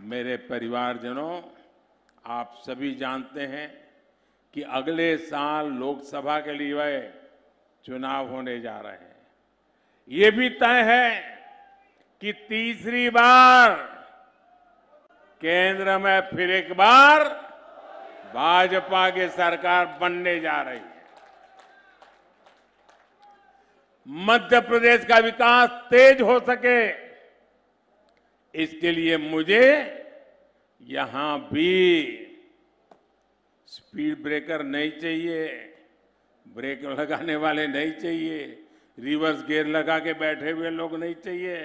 मेरे परिवारजनों आप सभी जानते हैं कि अगले साल लोकसभा के लिए चुनाव होने जा रहे हैं ये भी तय है कि तीसरी बार केंद्र में फिर एक बार भाजपा की सरकार बनने जा रही है मध्य प्रदेश का विकास तेज हो सके इसके लिए मुझे यहां भी स्पीड ब्रेकर नहीं चाहिए ब्रेक लगाने वाले नहीं चाहिए रिवर्स गियर लगा के बैठे हुए लोग नहीं चाहिए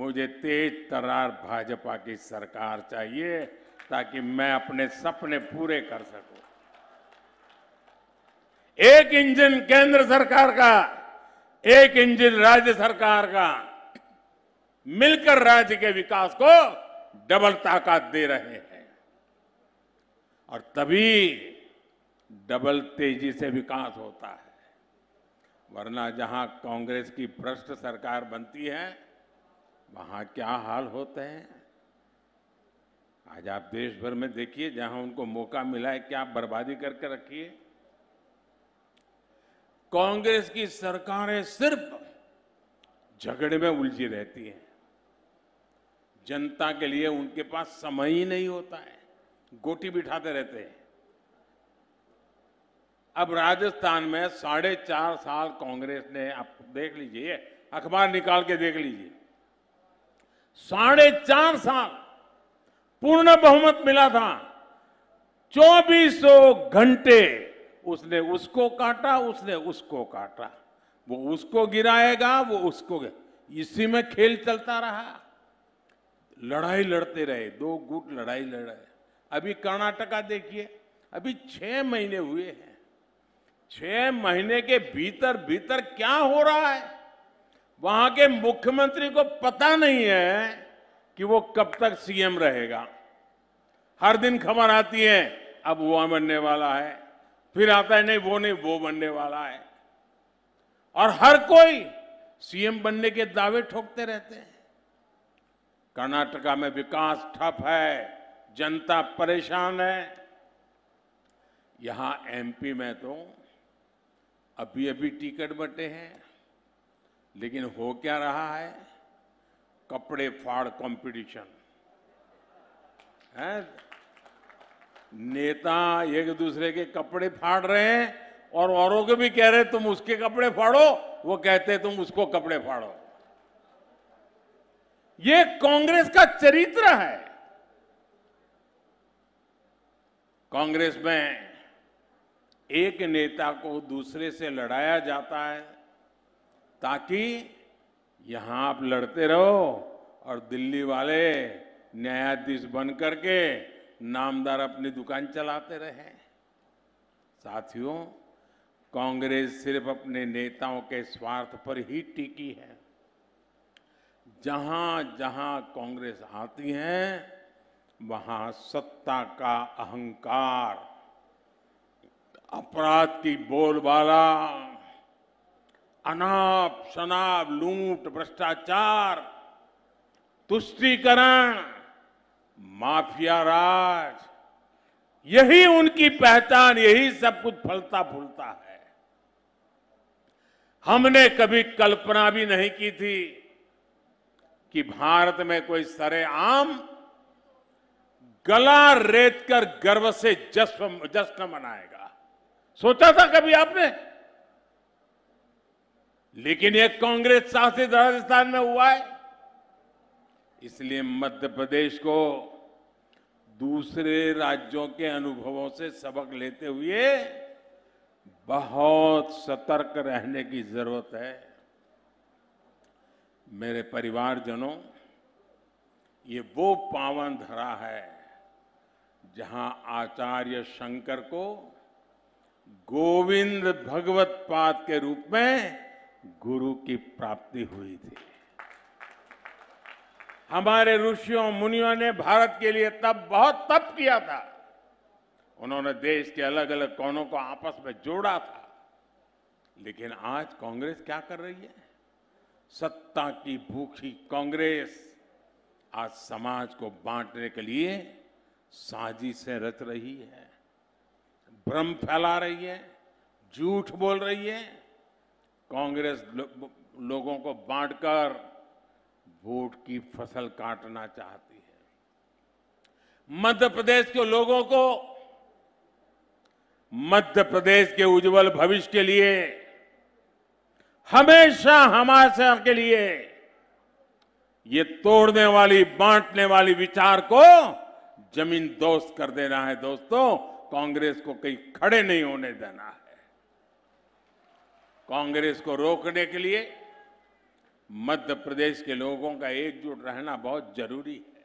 मुझे तेज तरार भाजपा की सरकार चाहिए ताकि मैं अपने सपने पूरे कर सकूं एक इंजन केंद्र सरकार का एक इंजन राज्य सरकार का मिलकर राज्य के विकास को डबल ताकत दे रहे हैं और तभी डबल तेजी से विकास होता है वरना जहां कांग्रेस की भ्रष्ट सरकार बनती है वहां क्या हाल होते हैं आज आप देश भर में देखिए जहां उनको मौका मिला है क्या बर्बादी करके रखिए कांग्रेस की सरकारें सिर्फ झगड़े में उलझी रहती हैं जनता के लिए उनके पास समय ही नहीं होता है गोटी बिठाते रहते हैं अब राजस्थान में साढ़े चार साल कांग्रेस ने आप देख लीजिए अखबार निकाल के देख लीजिए साढ़े चार साल पूर्ण बहुमत मिला था चौबीसों घंटे उसने उसको काटा उसने उसको काटा वो उसको गिराएगा वो उसको इसी में खेल चलता रहा लड़ाई लड़ते रहे दो गुट लड़ाई लड़ रहे अभी कर्नाटका देखिए अभी छह महीने हुए हैं छह महीने के भीतर भीतर क्या हो रहा है वहां के मुख्यमंत्री को पता नहीं है कि वो कब तक सीएम रहेगा हर दिन खबर आती है अब वो बनने वाला है फिर आता है नहीं वो नहीं वो बनने वाला है और हर कोई सीएम बनने के दावे ठोकते रहते हैं कर्नाटका में विकास ठप है जनता परेशान है यहां एमपी में तो अभी अभी टिकट बटे हैं लेकिन हो क्या रहा है कपड़े फाड़ कंपटीशन है नेता एक दूसरे के कपड़े फाड़ रहे हैं और औरों के भी कह रहे तुम उसके कपड़े फाड़ो वो कहते तुम उसको कपड़े फाड़ो ये कांग्रेस का चरित्र है कांग्रेस में एक नेता को दूसरे से लड़ाया जाता है ताकि यहां आप लड़ते रहो और दिल्ली वाले न्यायाधीश बन करके नामदार अपनी दुकान चलाते रहे साथियों कांग्रेस सिर्फ अपने नेताओं के स्वार्थ पर ही टिकी है जहां जहां कांग्रेस आती है वहां सत्ता का अहंकार अपराध की बोलबाला अनाप शनाप लूट भ्रष्टाचार तुष्टीकरण माफिया राज यही उनकी पहचान यही सब कुछ फलता फूलता है हमने कभी कल्पना भी नहीं की थी कि भारत में कोई सरेआम गला रेत कर गर्व से जश्न जश्न मनाएगा सोचा था कभी आपने लेकिन यह कांग्रेस शासित राजस्थान में हुआ है इसलिए मध्य प्रदेश को दूसरे राज्यों के अनुभवों से सबक लेते हुए बहुत सतर्क रहने की जरूरत है मेरे परिवारजनों ये वो पावन धरा है जहां आचार्य शंकर को गोविंद भगवत पाद के रूप में गुरु की प्राप्ति हुई थी हमारे ऋषियों मुनियों ने भारत के लिए तब बहुत तप किया था उन्होंने देश के अलग अलग कोनों को आपस में जोड़ा था लेकिन आज कांग्रेस क्या कर रही है सत्ता की भूखी कांग्रेस आज समाज को बांटने के लिए साजिशें रच रही है भ्रम फैला रही है झूठ बोल रही है कांग्रेस लो, लोगों को बांटकर वोट की फसल काटना चाहती है मध्य प्रदेश के लोगों को मध्य प्रदेश के उज्जवल भविष्य के लिए हमेशा हमारे के लिए ये तोड़ने वाली बांटने वाली विचार को जमीन दोस्त कर देना है दोस्तों कांग्रेस को कहीं खड़े नहीं होने देना है कांग्रेस को रोकने के लिए मध्य प्रदेश के लोगों का एकजुट रहना बहुत जरूरी है